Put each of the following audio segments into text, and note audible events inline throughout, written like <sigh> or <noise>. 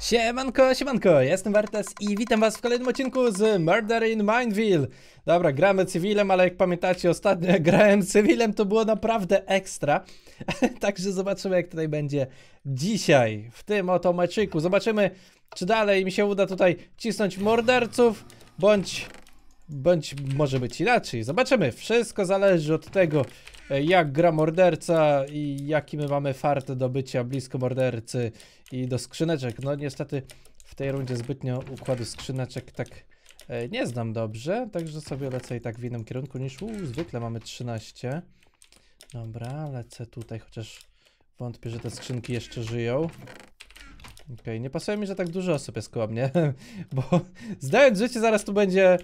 Siemanko, siemanko, jestem Wartes i witam was w kolejnym odcinku z Murder in Mindville Dobra, gramy cywilem, ale jak pamiętacie ostatnio jak grałem cywilem to było naprawdę ekstra <laughs> Także zobaczymy jak tutaj będzie dzisiaj, w tym oto meczyku Zobaczymy czy dalej mi się uda tutaj cisnąć morderców Bądź Bądź może być inaczej. Zobaczymy. Wszystko zależy od tego, e, jak gra morderca i jaki my mamy fart do bycia blisko mordercy i do skrzyneczek. No niestety w tej rundzie zbytnio układu skrzyneczek tak e, nie znam dobrze, także sobie lecę i tak w innym kierunku niż u, zwykle mamy 13. Dobra, lecę tutaj, chociaż wątpię, że te skrzynki jeszcze żyją. Okej, okay, nie pasuje mi, że tak dużo osób jest koło mnie, <laughs> bo zdając życie zaraz tu będzie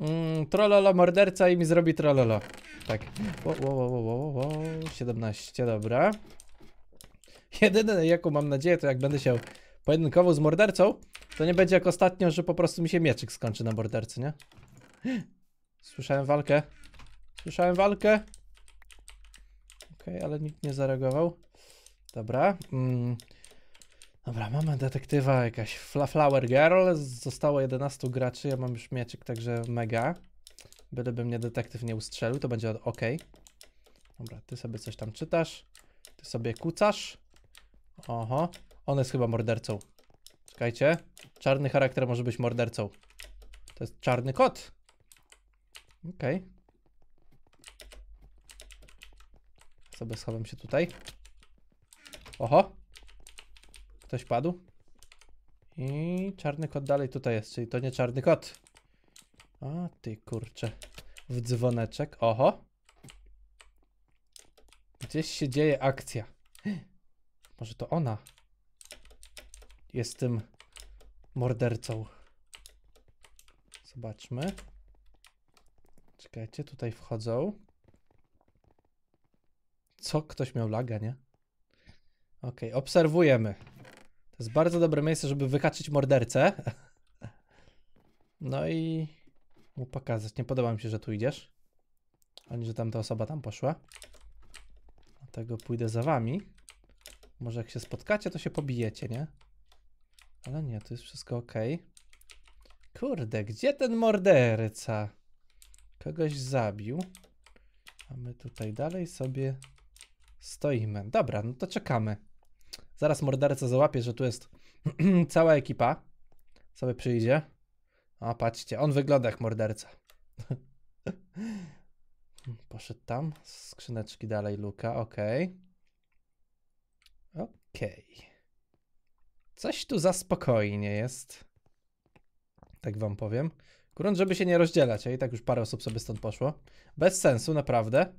Mm, trololo, morderca i mi zrobi trololo. Tak. wo wo wo wo wo. 17, dobra. Jedyne, jaką mam nadzieję, to jak będę się pojedynkował z mordercą, to nie będzie jak ostatnio, że po prostu mi się mieczyk skończy na mordercy, nie? Słyszałem walkę. Słyszałem walkę. Okej, okay, ale nikt nie zareagował. Dobra. Mm. Dobra, mamy detektywa jakaś Fla Flower Girl, zostało 11 graczy, ja mam już mieczyk, także mega. Byleby mnie detektyw nie ustrzelił, to będzie ok. Dobra, ty sobie coś tam czytasz, ty sobie kucasz. Oho, on jest chyba mordercą. Czekajcie, czarny charakter może być mordercą. To jest czarny kot. Okej. Okay. Sobie schowam się tutaj. Oho, Ktoś padł. I czarny kot dalej tutaj jest, czyli to nie czarny kot. A ty kurczę. W dzwoneczek. Oho. Gdzieś się dzieje akcja. <gasps> Może to ona jest tym mordercą. Zobaczmy. Czekajcie, tutaj wchodzą. Co? Ktoś miał laga, nie? Okej, okay, obserwujemy. To jest bardzo dobre miejsce, żeby wykaczyć mordercę. No i mu pokazać. Nie podoba mi się, że tu idziesz. Ani, że tamta osoba tam poszła. Dlatego pójdę za wami. Może jak się spotkacie, to się pobijecie, nie? Ale nie, to jest wszystko ok. Kurde, gdzie ten morderca? Kogoś zabił. A my tutaj dalej sobie stoimy. Dobra, no to czekamy. Zaraz morderca załapie, że tu jest <clears throat> cała ekipa. Sobie przyjdzie. A patrzcie, on wygląda jak morderca. <laughs> Poszedł tam. Skrzyneczki dalej, Luka. Okej. Okay. Okej. Okay. Coś tu za spokojnie jest. Tak wam powiem. Grunt, żeby się nie rozdzielać, a i tak już parę osób sobie stąd poszło. Bez sensu, naprawdę.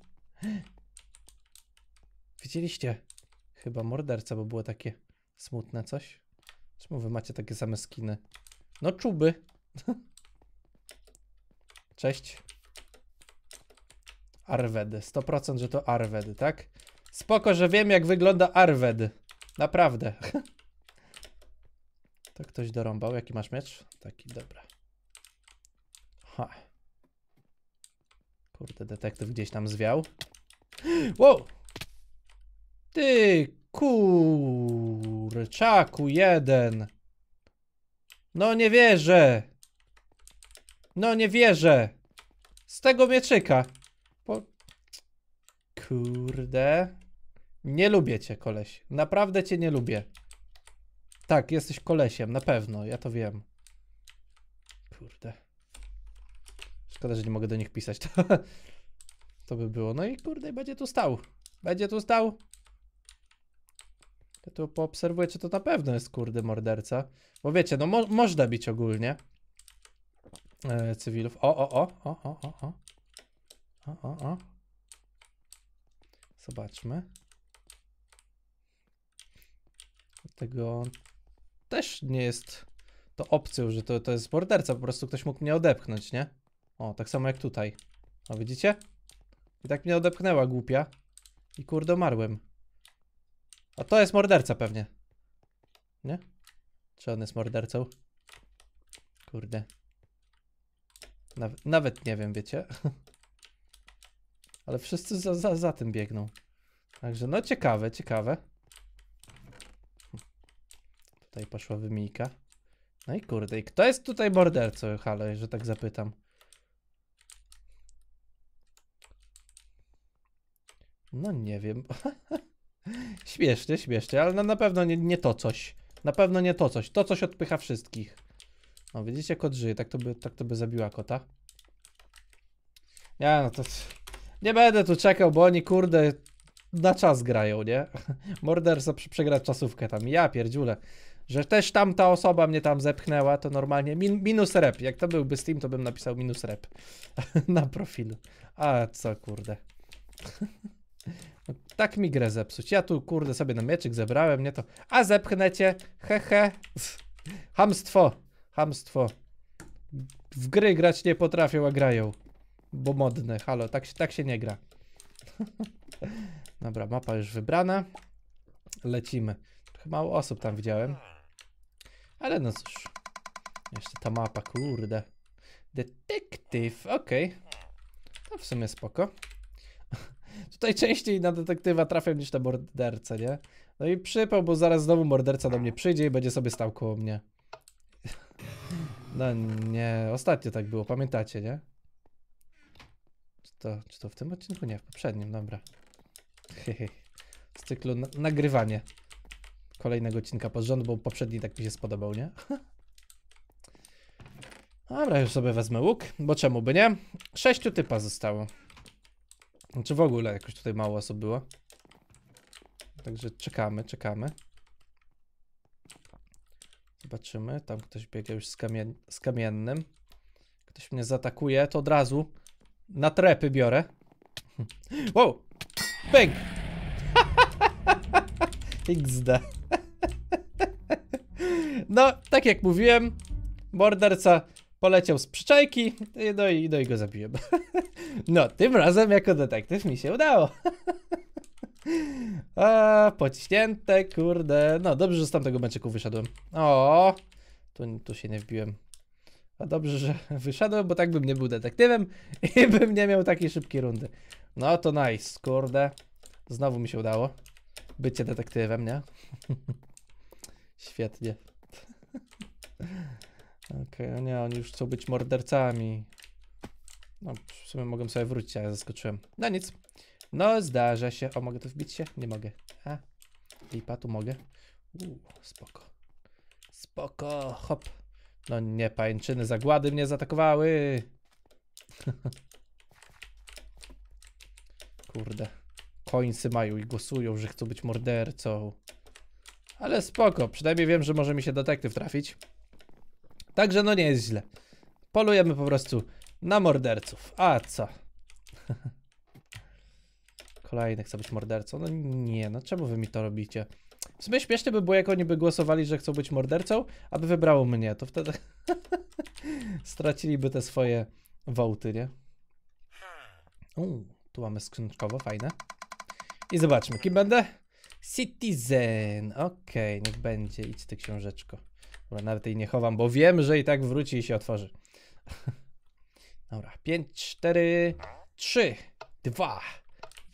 <gasps> Widzieliście? Chyba morderca, bo było takie smutne coś. Czemu wy macie takie same skiny? No czuby. <laughs> Cześć. Arwed. 100% że to Arwed, tak? Spoko, że wiem jak wygląda Arwed. Naprawdę. <laughs> to ktoś dorąbał. Jaki masz miecz? Taki, dobra. Ha. Kurde, detektyw gdzieś tam zwiał. <gasps> Wow! Ty kurczaku jeden. No nie wierzę. No nie wierzę. Z tego mieczyka. Po... Kurde. Nie lubię cię, koleś. Naprawdę cię nie lubię. Tak, jesteś kolesiem, na pewno, ja to wiem. Kurde. Szkoda, że nie mogę do nich pisać. To, <laughs> to by było. No i kurde, będzie tu stał. Będzie tu stał. Ja tu poobserwuję, czy to na pewno jest kurde morderca. Bo wiecie, no mo można bić ogólnie e, cywilów. O, o, o, o, o, o, o. O, o, o. Zobaczmy. Dlatego też nie jest to opcją, że to, to jest morderca. Po prostu ktoś mógł mnie odepchnąć, nie? O, tak samo jak tutaj. O, widzicie? I tak mnie odepchnęła głupia. I kurde, marłem. A to jest morderca pewnie. Nie? Czy on jest mordercą? Kurde. Naw nawet nie wiem, wiecie. <laughs> Ale wszyscy za, za, za tym biegną. Także no ciekawe, ciekawe. Tutaj poszła wymijka. No i kurde, i kto jest tutaj mordercą, Halo, że tak zapytam? No nie wiem. <laughs> Śmiesznie, śmiesznie, ale na na pewno nie, nie, to coś. Na pewno nie to coś. To coś odpycha wszystkich. No widzicie, kot żyje. Tak to by, tak to by zabiła kota. Ja no to... Nie będę tu czekał, bo oni kurde na czas grają, nie? <laughs> Morderca przegra czasówkę tam. Ja pierdziule. Że też tamta osoba mnie tam zepchnęła, to normalnie min minus rep. Jak to byłby Steam, to bym napisał minus rep <laughs> na profilu. A co kurde. <laughs> Tak mi grę zepsuć. Ja tu kurde sobie na mieczyk zebrałem, nie to. A zepchnecie. Hehe. Hamstwo. Hamstwo. W gry grać nie potrafią, a grają. Bo modne. Halo, tak, tak się nie gra. <laughs> Dobra, mapa już wybrana. Lecimy. Trochę mało osób tam widziałem. Ale no cóż. Jeszcze ta mapa, kurde. Detektyw, okej. Okay. To w sumie spoko tutaj częściej na detektywa trafiam niż na mordercę, nie? No i przypał, bo zaraz znowu morderca do mnie przyjdzie i będzie sobie stał koło mnie. No nie, ostatnio tak było, pamiętacie, nie? Czy to, czy to w tym odcinku? Nie, w poprzednim, dobra. Hehe. <laughs> Z cyklu na nagrywanie kolejnego odcinka pod rząd, bo poprzedni tak mi się spodobał, nie? <laughs> Dobra, już sobie wezmę łuk, bo czemu by nie? Sześciu typa zostało. Znaczy w ogóle jakoś tutaj mało osób było. Także czekamy, czekamy. Zobaczymy, tam ktoś biega już z, kamien z kamiennym. Ktoś mnie zaatakuje, to od razu na trepy biorę. <laughs> wow! bang! <laughs> XD. <laughs> no, tak jak mówiłem, morderca poleciał z przyczajki, no i, no i go zabiłem. No, tym razem jako detektyw mi się udało. <laughs> A, pociśnięte, kurde. No, dobrze, że z tamtego meczeku wyszedłem. O, tu, tu się nie wbiłem. A dobrze, że <laughs> wyszedłem, bo tak bym nie był detektywem <laughs> i bym nie miał takiej szybkiej rundy. No to nice, kurde. Znowu mi się udało. Bycie detektywem, nie? Świetnie. Okej, okay, no nie, oni już chcą być mordercami. No, w sumie mogłem sobie wrócić, ale zaskoczyłem. No nic. No, zdarza się. O, mogę tu wbić się? Nie mogę. A, lipa, tu mogę. Uuu, spoko. Spoko, hop. No nie, pańczyny, zagłady mnie zaatakowały. <laughs> Kurde. Końcy mają i głosują, że chcą być mordercą. Ale spoko, przynajmniej wiem, że może mi się detektyw trafić. Także no nie jest źle. Polujemy po prostu na morderców. A co? <laughs> Kolejny chce być mordercą. No nie, no czemu wy mi to robicie? W sumie śmiesznie by było, jak oni by głosowali, że chcą być mordercą, aby wybrało mnie. To wtedy <laughs> straciliby te swoje wołty, nie? Uuu, tu mamy skrzynkowo, fajne. I zobaczmy, kim będę? Citizen. Okej, okay, niech będzie. Idź ty książeczko. nawet jej nie chowam, bo wiem, że i tak wróci i się otworzy. <laughs> Dobra, 5, 4, 3, 2,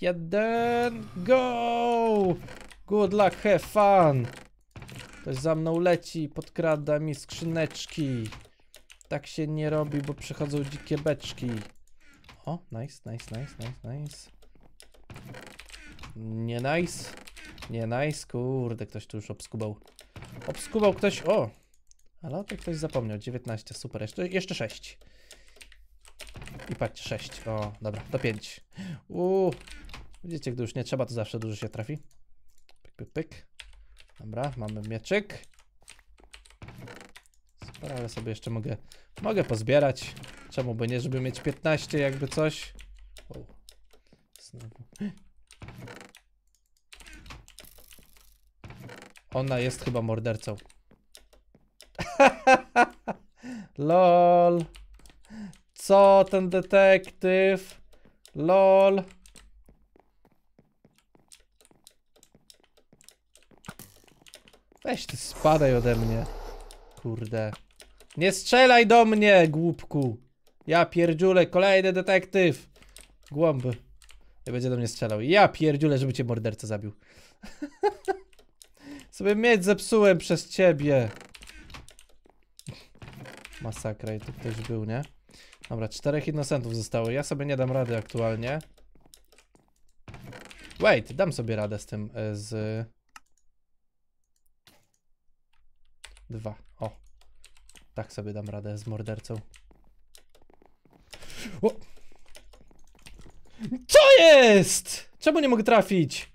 1, go! Good luck, have fun! Ktoś za mną leci, podkrada mi skrzyneczki. Tak się nie robi, bo przychodzą dzikie beczki. O, nice, nice, nice, nice, nice. Nie nice. Nie nice, kurde, ktoś tu już obskubał. Obskubał ktoś, o! Ale o tym ktoś zapomniał, 19, super, jeszcze, jeszcze 6. I patrzcie, 6. O, dobra, do 5. Uuu. Widzicie, gdy już nie trzeba, to zawsze dużo się trafi. Pyk, pyk, pyk. Dobra, mamy mieczyk. Super, ale sobie jeszcze mogę, mogę pozbierać. Czemu by nie, żeby mieć 15 jakby coś. O, znowu. Ona jest chyba mordercą. <laughs> LOL. Co ten detektyw? LOL. Weź ty spadaj ode mnie. Kurde. Nie strzelaj do mnie, głupku. Ja pierdziulę, kolejny detektyw. Głąb Nie będzie do mnie strzelał. Ja pierdziulę, żeby cię morderca zabił. <laughs> Sobie mieć zepsułem przez ciebie. Masakra i tu ktoś był, nie? Dobra, czterech innocentów zostało. Ja sobie nie dam rady aktualnie. Wait, dam sobie radę z tym, e, z... Dwa, o. Tak sobie dam radę z mordercą. O! Co jest? Czemu nie mogę trafić?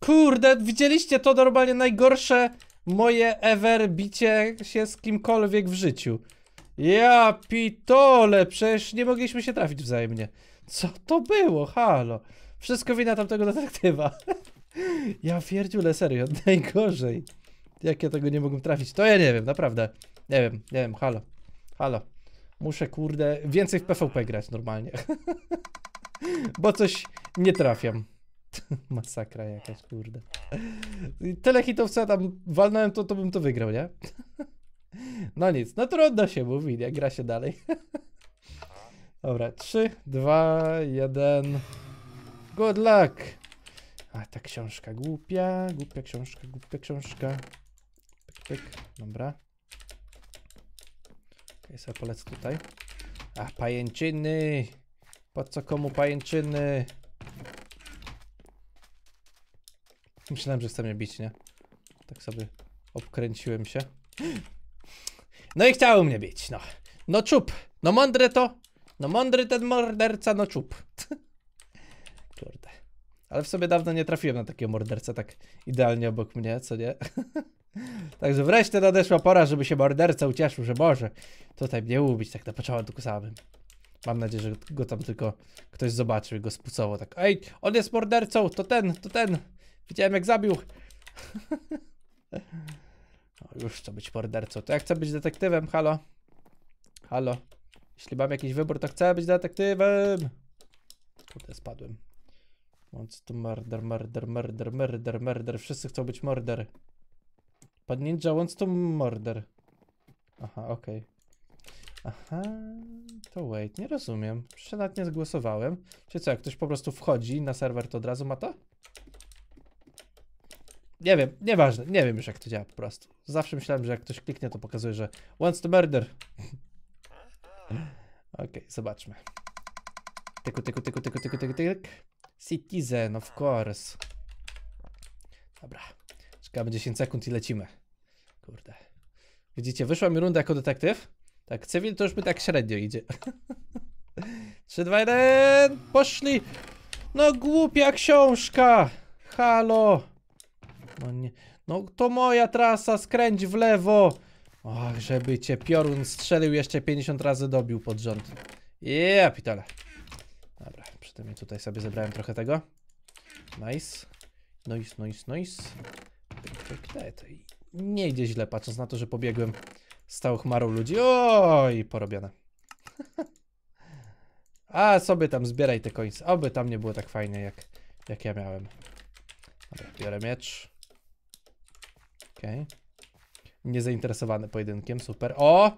Kurde, widzieliście to normalnie najgorsze moje ever bicie się z kimkolwiek w życiu. Ja pitole, przecież nie mogliśmy się trafić wzajemnie. Co to było? Halo. Wszystko wina tamtego detektywa. <laughs> ja pierdziule, serio, <laughs> najgorzej. Jak ja tego nie mogłem trafić? To ja nie wiem, naprawdę. Nie wiem, nie wiem, halo. Halo. Muszę, kurde, więcej w PvP grać normalnie. <laughs> Bo coś nie trafiam. Masakra jakaś, kurde. Tyle hitów, tam walnąłem, to, to bym to wygrał, nie? No nic, no trudno się mówi, nie? Gra się dalej. Dobra, 3, 2, 1. Good luck! A ta książka głupia, głupia książka, głupia książka. Pyk, pyk, dobra. Okej, okay, polec tutaj. A, pajęczyny! Po co komu pajęczyny? Myślałem, że chce mnie bić, nie? Tak sobie obkręciłem się. No i chciało mnie bić, no. No czub. No mądre to. No mądry ten morderca, no czub. <laughs> Kurde. Ale w sobie dawno nie trafiłem na takiego morderca tak idealnie obok mnie, co nie? <laughs> Także wreszcie nadeszła pora, żeby się morderca ucieszył, że może tutaj mnie ubić tak na początku samym. Mam nadzieję, że go tam tylko ktoś zobaczył i go spucował tak. Ej, on jest mordercą, to ten, to ten. Widziałem jak zabił. <laughs> już chcę być mordercą. To ja chcę być detektywem, halo. Halo. Jeśli mam jakiś wybór, to chcę być detektywem. Tutaj spadłem. Wants tu murder, murder, murder, murder, murder. Wszyscy chcą być morder. Pan ninja wants to murder. Aha, okej. Okay. Aha, to wait, nie rozumiem. Przecież nawet nie zgłosowałem. Czy co, jak ktoś po prostu wchodzi na serwer, to od razu ma to? Nie wiem, nieważne, nie wiem już jak to działa po prostu. Zawsze myślałem, że jak ktoś kliknie, to pokazuje, że wants to murder. <laughs> Okej, okay, zobaczmy. Tyku, tyku, tyku, tyku, tyku, tyku, tyku. Citizen, of course. Dobra. Czekamy 10 sekund i lecimy. Kurde. Widzicie, wyszła mi runda jako detektyw. Tak, cywil to już mi tak średnio idzie. 3, 2, 1, poszli! No głupia książka! Halo! No nie. No to moja trasa, skręć w lewo. Och, żeby cię piorun strzelił, jeszcze 50 razy dobił pod rząd. Yeah, pitole. Dobra, przy tym tutaj sobie zebrałem trochę tego. Nice. Nice, nice, nice. Nie idzie źle, patrząc na to, że pobiegłem z całą chmarą ludzi. Oj, porobione. <laughs> A sobie tam zbieraj te końce. Oby tam nie było tak fajnie, jak, jak ja miałem. Dobra, biorę miecz. Okej. Okay. Niezainteresowany pojedynkiem, super. O!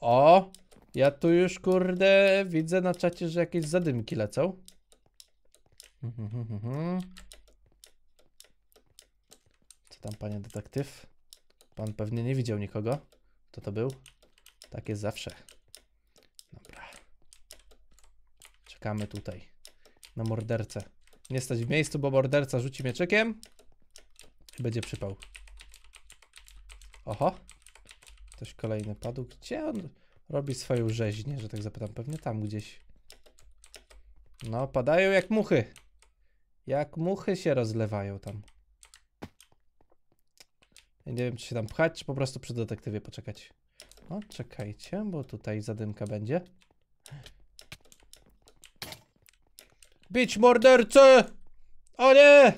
O! Ja tu już, kurde, widzę na czacie, że jakieś zadymki lecą. Mhm, mhm, mhm, Co tam, panie detektyw? Pan pewnie nie widział nikogo. Kto to był? Tak jest zawsze. Dobra. Czekamy tutaj na mordercę. Nie stać w miejscu, bo morderca rzuci mieczykiem i będzie przypał. Oho. Ktoś kolejny padł. Gdzie on robi swoją rzeźnię, że tak zapytam? Pewnie tam gdzieś. No, padają jak muchy. Jak muchy się rozlewają tam. Ja nie wiem, czy się tam pchać, czy po prostu przy detektywie poczekać. No, czekajcie, bo tutaj zadymka będzie. Bić mordercy! O nie!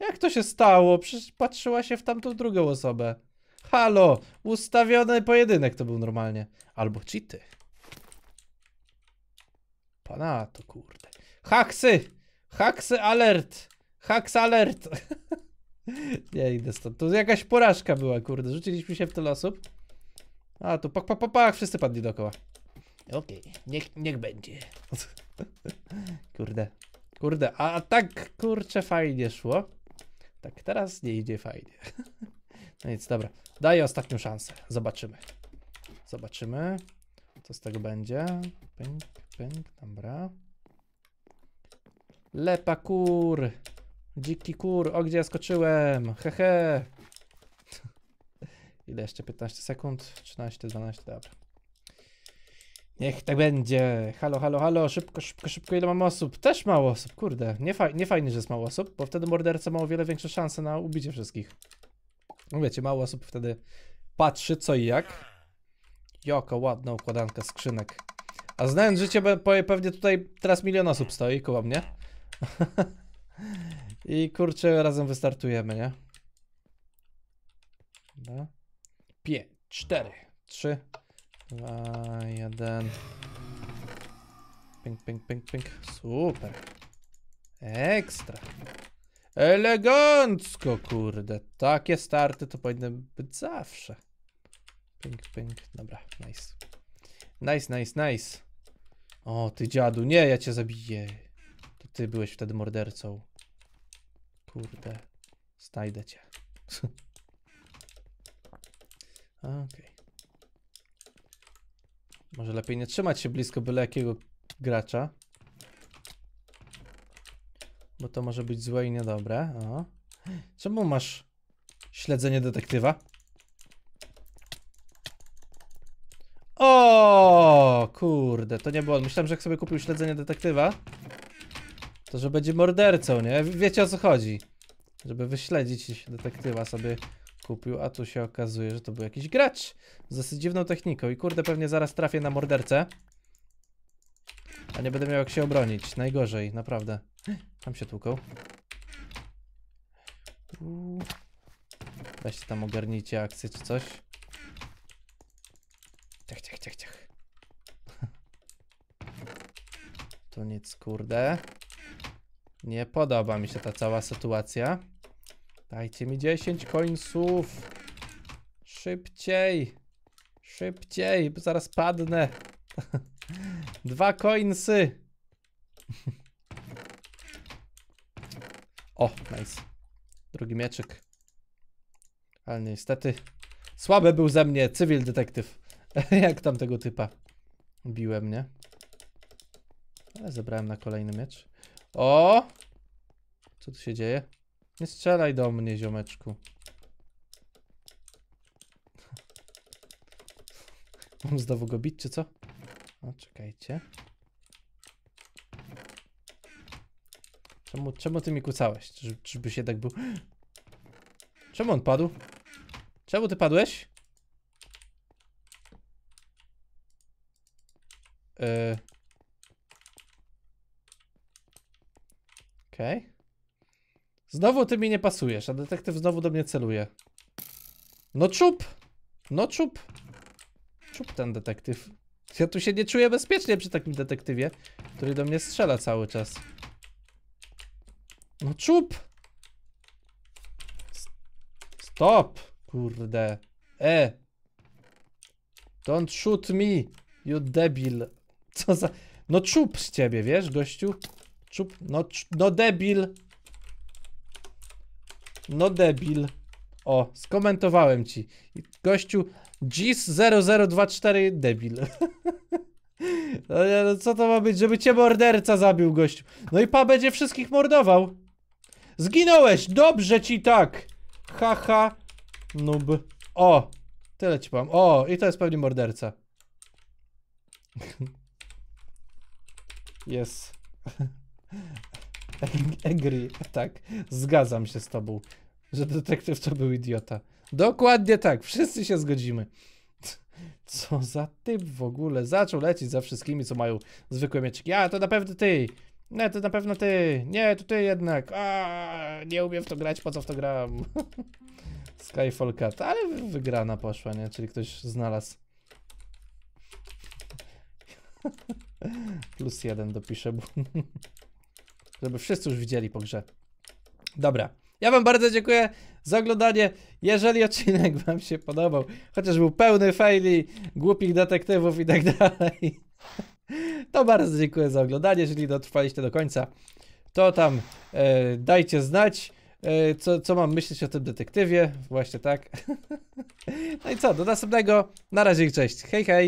Jak to się stało? Przecież patrzyła się w tamtą drugą osobę. Halo, ustawiony pojedynek to był normalnie. Albo cheaty. Pana to kurde. Haksy! Haksy alert! Haks alert! <laughs> Nie idę stąd. Tu jakaś porażka była, kurde. Rzuciliśmy się w tyle osób. A, tu pak, pak, pak, Wszyscy padli dookoła. Okej, okay. niech, niech będzie. <laughs> kurde. Kurde, a tak kurczę fajnie szło. Tak teraz nie idzie fajnie. <laughs> No nic, dobra. Daję ostatnią szansę. Zobaczymy. Zobaczymy, co z tego będzie. Pęk, pęk, dobra. Lepa kur. Dziki kur. O, gdzie ja skoczyłem? Hehe. <laughs> Ile jeszcze? 15 sekund? 13, 12, dobra. Niech tak będzie. Halo, halo, halo. Szybko, szybko, szybko. Ile mam osób? Też mało osób. Kurde. Nie, fa nie fajnie, że jest mało osób, bo wtedy morderca ma o wiele większe szanse na ubicie wszystkich. No wiecie, mało osób wtedy patrzy co i jak. Jaka ładna układanka skrzynek. A znając życie, pewnie tutaj teraz milion osób stoi koło mnie. <laughs> I kurczę, razem wystartujemy, nie? Dobra. Pięć, cztery, trzy, dwa, jeden. Ping, ping, ping, ping. Super. Ekstra. Elegancko, kurde. Takie starty to powinny być zawsze. Pink, pink, Dobra, nice. Nice, nice, nice. O, ty dziadu. Nie, ja cię zabiję. To ty byłeś wtedy mordercą. Kurde. Znajdę cię. <laughs> Okej. Okay. Może lepiej nie trzymać się blisko byle jakiego gracza. Bo to może być złe i niedobre. O. Czemu masz śledzenie detektywa? O, kurde, to nie było. Myślałem, że jak sobie kupił śledzenie detektywa, to że będzie mordercą, nie? Wiecie o co chodzi. Żeby wyśledzić detektywa sobie kupił, a tu się okazuje, że to był jakiś gracz z dosyć dziwną techniką i kurde, pewnie zaraz trafię na mordercę. A nie będę miał jak się obronić, najgorzej, naprawdę. Tam się tłuką. Weź tam ogarnijcie akcję czy coś. Ciach, ciach, ciach, ciach. <laughs> To nic, kurde. Nie podoba mi się ta cała sytuacja. Dajcie mi 10 końców. Szybciej. Szybciej, bo zaraz padnę. <laughs> Dwa końsy. <laughs> O, nice. Drugi mieczek. Ale niestety słaby był ze mnie cywil detektyw. <laughs> Jak tam tego typa biłem, nie? Ale zebrałem na kolejny miecz. O! Co tu się dzieje? Nie strzelaj do mnie, ziomeczku. <laughs> Mam znowu go bić, czy co? O, czekajcie. Czemu, czemu ty mi kucałeś? Czy, czyby się tak był? Czemu on padł? Czemu ty padłeś? Yy. Okej. Okay. Znowu ty mi nie pasujesz, a detektyw znowu do mnie celuje. No czup! No czup! Czup ten detektyw. Ja tu się nie czuję bezpiecznie przy takim detektywie, który do mnie strzela cały czas. No czub! Stop! Kurde. E! Don't shoot me, you debil. Co za... No czub z ciebie, wiesz, gościu? Czub... No, no debil. No debil. O, skomentowałem ci. Gościu, GIS0024 debil. <laughs> No, no, co to ma być, żeby cię morderca zabił, gościu? No i pa będzie wszystkich mordował. Zginąłeś! Dobrze ci tak! Haha, ha, noob. O! Tyle ci powiem. O, i to jest pewnie morderca. Jest. <laughs> Egry, tak. Zgadzam się z tobą, że detektyw to był idiota. Dokładnie tak, wszyscy się zgodzimy. <laughs> Co za typ w ogóle? Zaczął lecić za wszystkimi, co mają zwykłe mieczki. A, to na pewno ty! Nie, to na pewno ty. Nie, to ty jednak. A, nie umiem w to grać, po co w to gram. <laughs> Skyfall Cut, ale wygrana poszła, nie? Czyli ktoś znalazł. <laughs> Plus jeden dopiszę, bo... <laughs> żeby wszyscy już widzieli po grze. Dobra. Ja wam bardzo dziękuję za oglądanie. Jeżeli odcinek wam się podobał, chociaż był pełny faili, głupich detektywów i tak dalej, to bardzo dziękuję za oglądanie, jeżeli dotrwaliście do końca, to tam e, dajcie znać, e, co, co mam myśleć o tym detektywie, właśnie tak. <laughs> No i co, do następnego, na razie i cześć, hej hej!